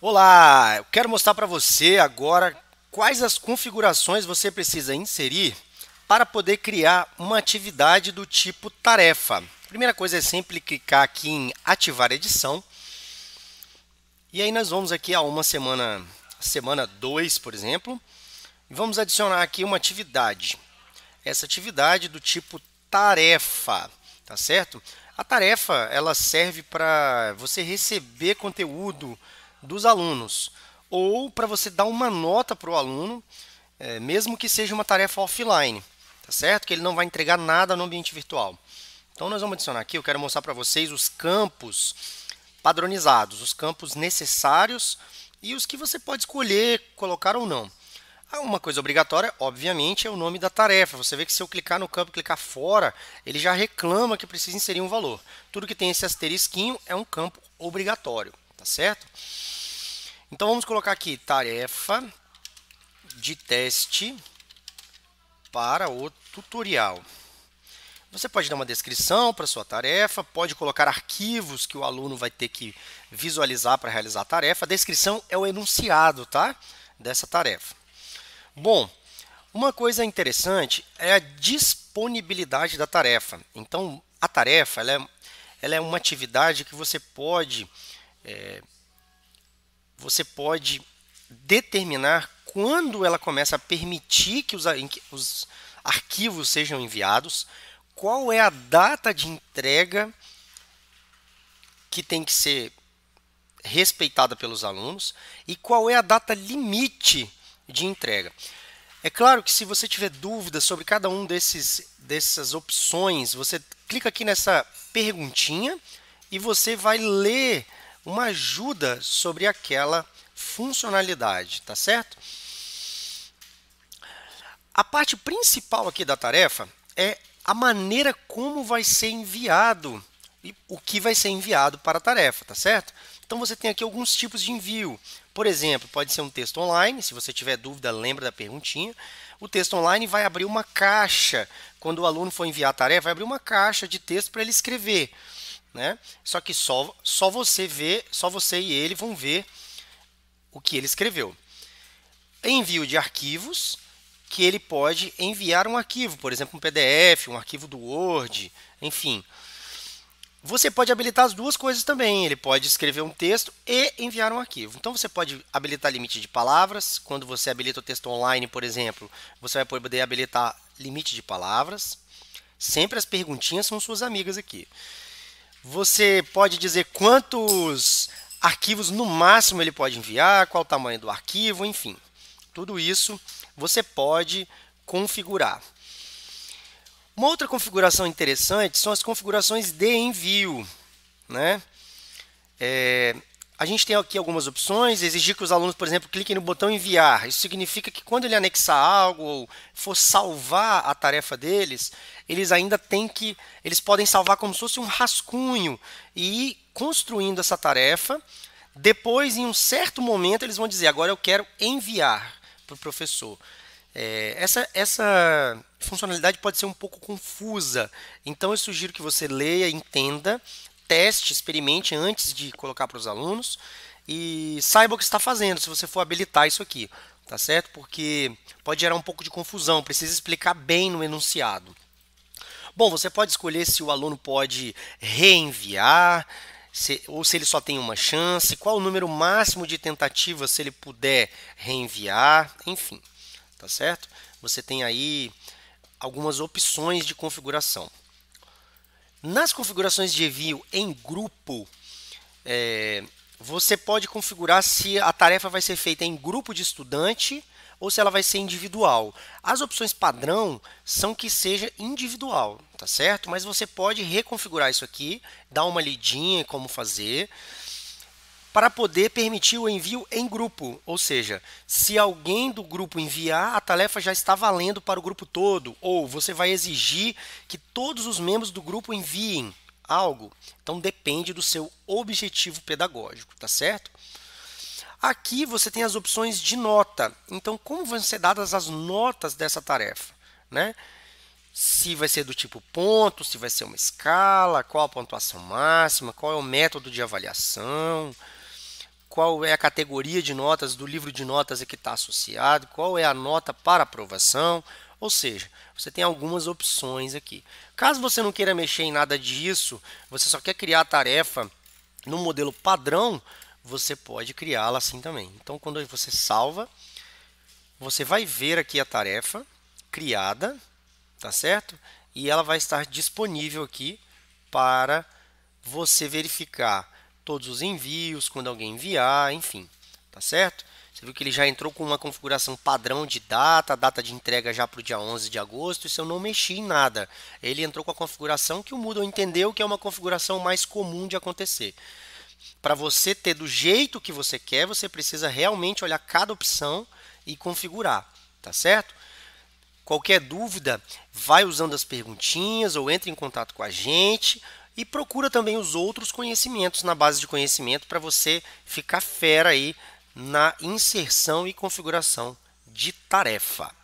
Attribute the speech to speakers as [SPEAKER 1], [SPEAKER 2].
[SPEAKER 1] Olá, eu quero mostrar para você agora quais as configurações você precisa inserir para poder criar uma atividade do tipo tarefa. primeira coisa é sempre clicar aqui em ativar edição. E aí nós vamos aqui a uma semana, semana 2, por exemplo, e vamos adicionar aqui uma atividade essa atividade do tipo tarefa, tá certo? A tarefa ela serve para você receber conteúdo dos alunos ou para você dar uma nota para o aluno, é, mesmo que seja uma tarefa offline, tá certo? Que ele não vai entregar nada no ambiente virtual. Então nós vamos adicionar aqui, eu quero mostrar para vocês os campos padronizados, os campos necessários e os que você pode escolher colocar ou não. Ah, uma coisa obrigatória, obviamente, é o nome da tarefa. Você vê que se eu clicar no campo clicar fora, ele já reclama que precisa inserir um valor. Tudo que tem esse asterisquinho é um campo obrigatório, tá certo? Então vamos colocar aqui tarefa de teste para o tutorial. Você pode dar uma descrição para sua tarefa, pode colocar arquivos que o aluno vai ter que visualizar para realizar a tarefa. A descrição é o enunciado, tá? dessa tarefa. Bom, uma coisa interessante é a disponibilidade da tarefa. Então, a tarefa ela é, ela é uma atividade que você pode é, você pode determinar quando ela começa a permitir que os, os arquivos sejam enviados, qual é a data de entrega que tem que ser respeitada pelos alunos e qual é a data limite de entrega. É claro que se você tiver dúvidas sobre cada um desses dessas opções, você clica aqui nessa perguntinha e você vai ler uma ajuda sobre aquela funcionalidade, tá certo? A parte principal aqui da tarefa é a maneira como vai ser enviado e o que vai ser enviado para a tarefa, tá certo? Então você tem aqui alguns tipos de envio. Por exemplo, pode ser um texto online, se você tiver dúvida, lembra da perguntinha. O texto online vai abrir uma caixa. Quando o aluno for enviar a tarefa, vai abrir uma caixa de texto para ele escrever. Né? Só que só, só você vê, só você e ele vão ver o que ele escreveu. Envio de arquivos, que ele pode enviar um arquivo, por exemplo, um PDF, um arquivo do Word, enfim. Você pode habilitar as duas coisas também. Ele pode escrever um texto e enviar um arquivo. Então você pode habilitar limite de palavras. Quando você habilita o texto online, por exemplo, você vai poder habilitar limite de palavras. Sempre as perguntinhas são suas amigas aqui. Você pode dizer quantos arquivos no máximo ele pode enviar, qual o tamanho do arquivo, enfim. Tudo isso você pode configurar. Uma outra configuração interessante são as configurações de envio. Né? É, a gente tem aqui algumas opções, exigir que os alunos, por exemplo, cliquem no botão enviar. Isso significa que quando ele anexar algo ou for salvar a tarefa deles, eles ainda têm que, eles podem salvar como se fosse um rascunho e ir construindo essa tarefa. Depois, em um certo momento, eles vão dizer, agora eu quero enviar para o professor. É, essa, essa funcionalidade pode ser um pouco confusa, então eu sugiro que você leia, entenda, teste, experimente antes de colocar para os alunos e saiba o que está fazendo se você for habilitar isso aqui, tá certo? Porque pode gerar um pouco de confusão, precisa explicar bem no enunciado. Bom, você pode escolher se o aluno pode reenviar, se, ou se ele só tem uma chance, qual o número máximo de tentativas se ele puder reenviar, enfim tá certo? Você tem aí algumas opções de configuração. Nas configurações de envio em grupo, é, você pode configurar se a tarefa vai ser feita em grupo de estudante ou se ela vai ser individual. As opções padrão são que seja individual, tá certo? Mas você pode reconfigurar isso aqui, dar uma lidinha em como fazer para poder permitir o envio em grupo, ou seja, se alguém do grupo enviar, a tarefa já está valendo para o grupo todo, ou você vai exigir que todos os membros do grupo enviem algo. Então depende do seu objetivo pedagógico, tá certo? Aqui você tem as opções de nota. Então, como vão ser dadas as notas dessa tarefa, né? se vai ser do tipo ponto, se vai ser uma escala, qual a pontuação máxima, qual é o método de avaliação, qual é a categoria de notas do livro de notas que está associado, qual é a nota para aprovação, ou seja, você tem algumas opções aqui. Caso você não queira mexer em nada disso, você só quer criar a tarefa no modelo padrão, você pode criá-la assim também. Então, quando você salva, você vai ver aqui a tarefa criada, tá certo? E ela vai estar disponível aqui para você verificar todos os envios, quando alguém enviar, enfim, tá certo? Você viu que ele já entrou com uma configuração padrão de data, data de entrega já para o dia 11 de agosto, isso eu não mexi em nada. Ele entrou com a configuração que o Moodle entendeu que é uma configuração mais comum de acontecer. Para você ter do jeito que você quer, você precisa realmente olhar cada opção e configurar, tá certo? Qualquer dúvida, vai usando as perguntinhas ou entre em contato com a gente. E procura também os outros conhecimentos na base de conhecimento para você ficar fera aí na inserção e configuração de tarefa.